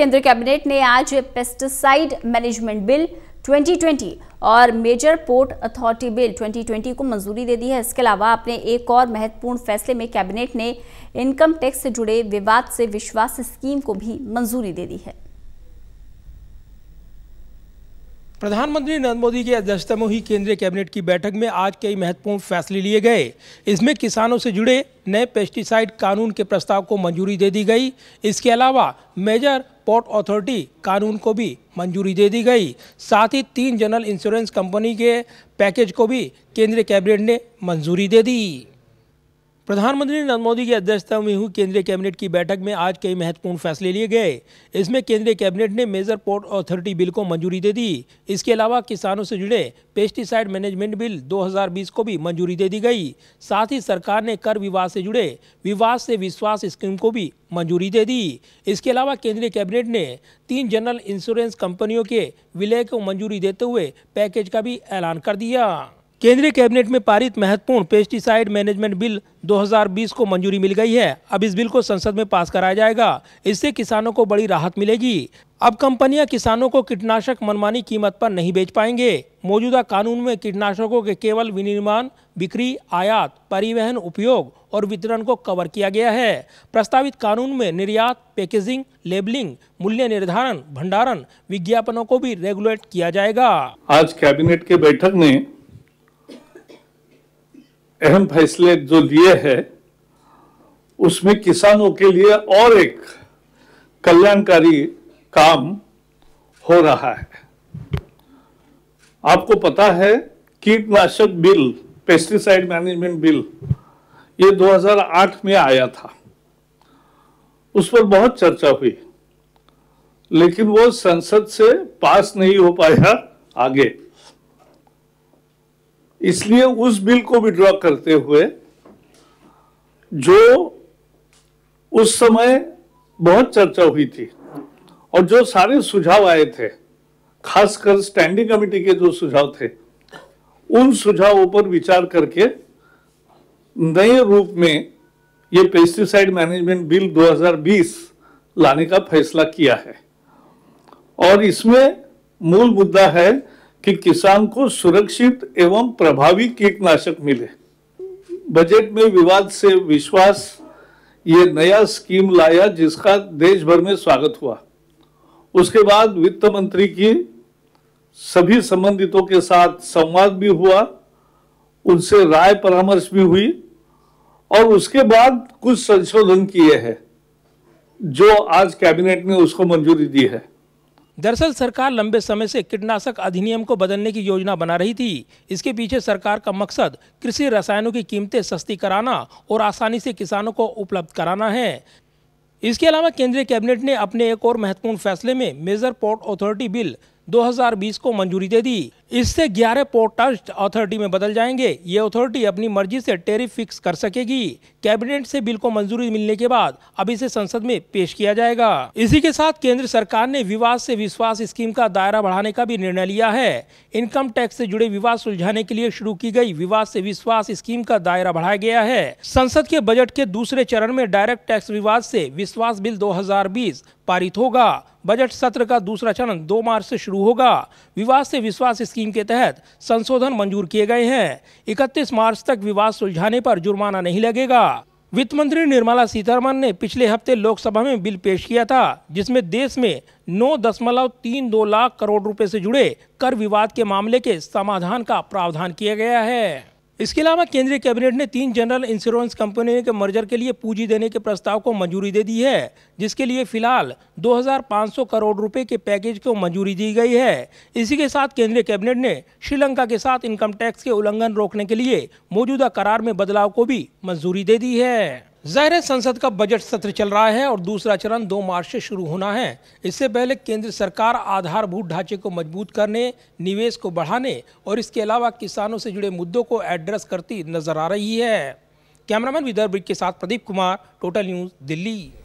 केंद्र कैबिनेट ने आज पेस्टिसाइड मैनेजमेंट बिल 2020 और मेजर पोर्ट अथॉरिटी बिल 2020 को मंजूरी दे दी है इसके अलावा अपने एक और महत्वपूर्ण फैसले में कैबिनेट ने इनकम टैक्स से जुड़े विवाद से विश्वास स्कीम को भी मंजूरी दे दी है प्रधानमंत्री नरेंद्र मोदी की अध्यक्षता में हुई केंद्रीय कैबिनेट की बैठक में आज कई महत्वपूर्ण फैसले लिए गए इसमें किसानों से जुड़े नए पेस्टिसाइड कानून के प्रस्ताव को मंजूरी दे दी गई इसके अलावा मेजर पोर्ट अथॉरिटी कानून को भी मंजूरी दे दी गई साथ ही तीन जनरल इंश्योरेंस कंपनी के पैकेज को भी केंद्रीय कैबिनेट ने मंजूरी दे दी प्रधानमंत्री नरेंद्र मोदी की अध्यक्षता में हुई केंद्रीय कैबिनेट की बैठक में आज कई महत्वपूर्ण फैसले लिए गए इसमें केंद्रीय कैबिनेट ने मेजर पोर्ट अथॉरिटी बिल को मंजूरी दे दी इसके अलावा किसानों से जुड़े पेस्टिसाइड मैनेजमेंट बिल 2020 को भी मंजूरी दे दी गई साथ ही सरकार ने कर विवाद से जुड़े विवाद से विश्वास स्कीम को भी मंजूरी दे दी इसके अलावा केंद्रीय कैबिनेट ने तीन जनरल इंश्योरेंस कंपनियों के विलय को मंजूरी देते हुए पैकेज का भी ऐलान कर दिया केंद्रीय कैबिनेट में पारित महत्वपूर्ण पेस्टिसाइड मैनेजमेंट बिल 2020 को मंजूरी मिल गई है अब इस बिल को संसद में पास कराया जाएगा इससे किसानों को बड़ी राहत मिलेगी अब कंपनियां किसानों को कीटनाशक मनमानी कीमत पर नहीं बेच पाएंगे मौजूदा कानून में कीटनाशकों के केवल विनिर्माण बिक्री आयात परिवहन उपयोग और वितरण को कवर किया गया है प्रस्तावित कानून में निर्यात पैकेजिंग लेबलिंग मूल्य निर्धारण भंडारण विज्ञापनों को भी रेगुलेट किया जाएगा आज कैबिनेट के बैठक में अहम फैसले जो लिए हैं उसमें किसानों के लिए और एक कल्याणकारी काम हो रहा है आपको पता है कीटनाशक बिल पेस्टिसाइड मैनेजमेंट बिल ये 2008 में आया था उस पर बहुत चर्चा हुई लेकिन वो संसद से पास नहीं हो पाया आगे इसलिए उस बिल को विड्रॉ करते हुए जो उस समय बहुत चर्चा हुई थी और जो सारे सुझाव आए थे खासकर स्टैंडिंग कमेटी के जो सुझाव थे उन सुझावों पर विचार करके नए रूप में ये पेस्टिसाइड मैनेजमेंट बिल 2020 लाने का फैसला किया है और इसमें मूल मुद्दा है कि किसान को सुरक्षित एवं प्रभावी कीटनाशक मिले बजट में विवाद से विश्वास ये नया स्कीम लाया जिसका देश भर में स्वागत हुआ उसके बाद वित्त मंत्री की सभी संबंधितों के साथ संवाद भी हुआ उनसे राय परामर्श भी हुई और उसके बाद कुछ संशोधन किए हैं जो आज कैबिनेट ने उसको मंजूरी दी है दरअसल सरकार लंबे समय से कीटनाशक अधिनियम को बदलने की योजना बना रही थी इसके पीछे सरकार का मकसद कृषि रसायनों की कीमतें सस्ती कराना और आसानी से किसानों को उपलब्ध कराना है इसके अलावा केंद्रीय कैबिनेट ने अपने एक और महत्वपूर्ण फैसले में मेजर पोर्ट अथॉरिटी बिल 2020 को मंजूरी दे दी इससे 11 पोर्ट ट्रस्ट अथॉरिटी में बदल जाएंगे ये अथॉरिटी अपनी मर्जी से टैरिफ फिक्स कर सकेगी कैबिनेट से बिल को मंजूरी मिलने के बाद अब इसे संसद में पेश किया जाएगा इसी के साथ केंद्र सरकार ने विवाद से विश्वास स्कीम का दायरा बढ़ाने का भी निर्णय लिया है इनकम टैक्स से जुड़े विवाद सुलझाने के लिए शुरू की गई विवाद से विश्वास स्कीम का दायरा बढ़ाया गया है संसद के बजट के दूसरे चरण में डायरेक्ट टैक्स विवाद से विश्वास बिल दो पारित होगा बजट सत्र का दूसरा चरण 2 मार्च से शुरू होगा विवाद से विश्वास स्कीम के तहत संशोधन मंजूर किए गए हैं 31 मार्च तक विवाद सुलझाने पर जुर्माना नहीं लगेगा वित्त मंत्री निर्मला सीतारमन ने पिछले हफ्ते लोकसभा में बिल पेश किया था जिसमें देश में नौ दशमलव तीन दो लाख करोड़ रुपए से जुड़े कर विवाद के मामले के समाधान का प्रावधान किया गया है इसके अलावा केंद्रीय कैबिनेट ने तीन जनरल इंश्योरेंस कंपनियों के मर्जर के लिए पूंजी देने के प्रस्ताव को मंजूरी दे दी है जिसके लिए फिलहाल 2,500 करोड़ रुपए के पैकेज को मंजूरी दी गई है इसी के साथ केंद्रीय कैबिनेट ने श्रीलंका के साथ इनकम टैक्स के उल्लंघन रोकने के लिए मौजूदा करार में बदलाव को भी मंजूरी दे दी है जाहिर है संसद का बजट सत्र चल रहा है और दूसरा चरण 2 मार्च से शुरू होना है इससे पहले केंद्र सरकार आधारभूत ढांचे को मजबूत करने निवेश को बढ़ाने और इसके अलावा किसानों से जुड़े मुद्दों को एड्रेस करती नजर आ रही है कैमरामैन विदर्भ के साथ प्रदीप कुमार टोटल न्यूज़ दिल्ली